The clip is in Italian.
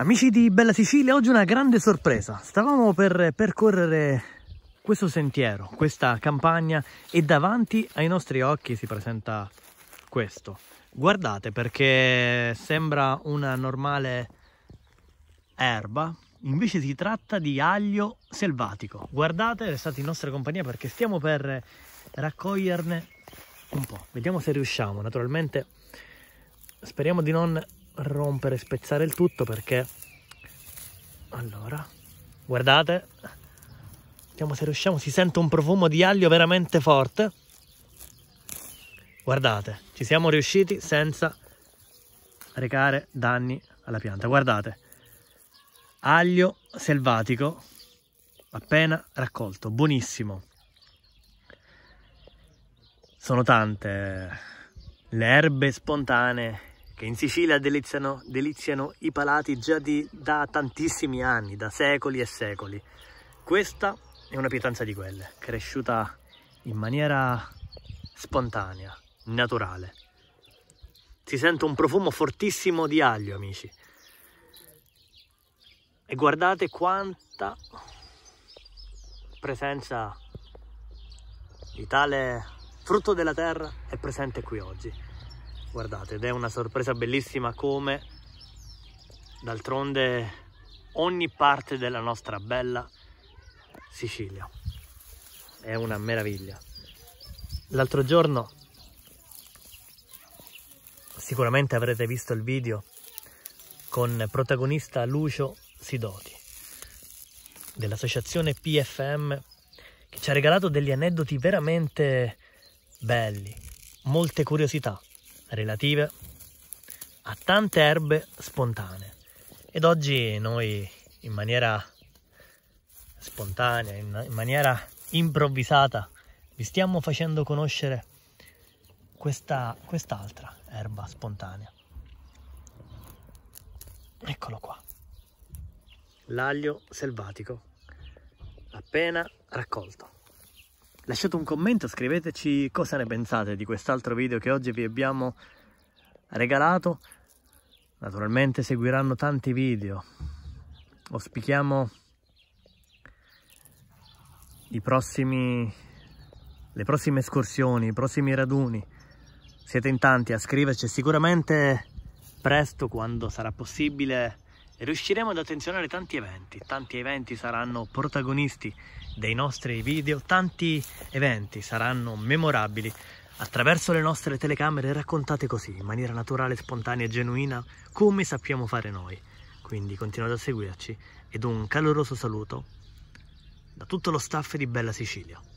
Amici di Bella Sicilia, oggi una grande sorpresa. Stavamo per percorrere questo sentiero, questa campagna e davanti ai nostri occhi si presenta questo. Guardate perché sembra una normale erba, invece si tratta di aglio selvatico. Guardate, restate in nostra compagnia perché stiamo per raccoglierne un po'. Vediamo se riusciamo. Naturalmente speriamo di non rompere e spezzare il tutto perché... Allora, guardate, vediamo se riusciamo, si sente un profumo di aglio veramente forte. Guardate, ci siamo riusciti senza recare danni alla pianta. Guardate, aglio selvatico appena raccolto, buonissimo. Sono tante le erbe spontanee che in Sicilia deliziano, deliziano i palati già di, da tantissimi anni, da secoli e secoli. Questa è una pietanza di quelle, cresciuta in maniera spontanea, naturale. Si sente un profumo fortissimo di aglio, amici. E guardate quanta presenza di tale frutto della terra è presente qui oggi guardate ed è una sorpresa bellissima come d'altronde ogni parte della nostra bella Sicilia è una meraviglia l'altro giorno sicuramente avrete visto il video con protagonista Lucio Sidoti dell'associazione PFM che ci ha regalato degli aneddoti veramente belli, molte curiosità relative a tante erbe spontanee. Ed oggi noi in maniera spontanea, in, maniera improvvisata, vi stiamo facendo conoscere questa, quest'altra erba spontanea. Eccolo qua, l'aglio selvatico appena raccolto. Lasciate un commento, scriveteci cosa ne pensate di quest'altro video che oggi vi abbiamo regalato. Naturalmente seguiranno tanti video. Auspichiamo prossimi, le prossime escursioni, i prossimi raduni. Siete in tanti a scriverci sicuramente presto quando sarà possibile riusciremo ad attenzionare tanti eventi. Tanti eventi saranno protagonisti dei nostri video, tanti eventi saranno memorabili attraverso le nostre telecamere raccontate così, in maniera naturale, spontanea e genuina, come sappiamo fare noi. Quindi continuate a seguirci ed un caloroso saluto da tutto lo staff di Bella Sicilia.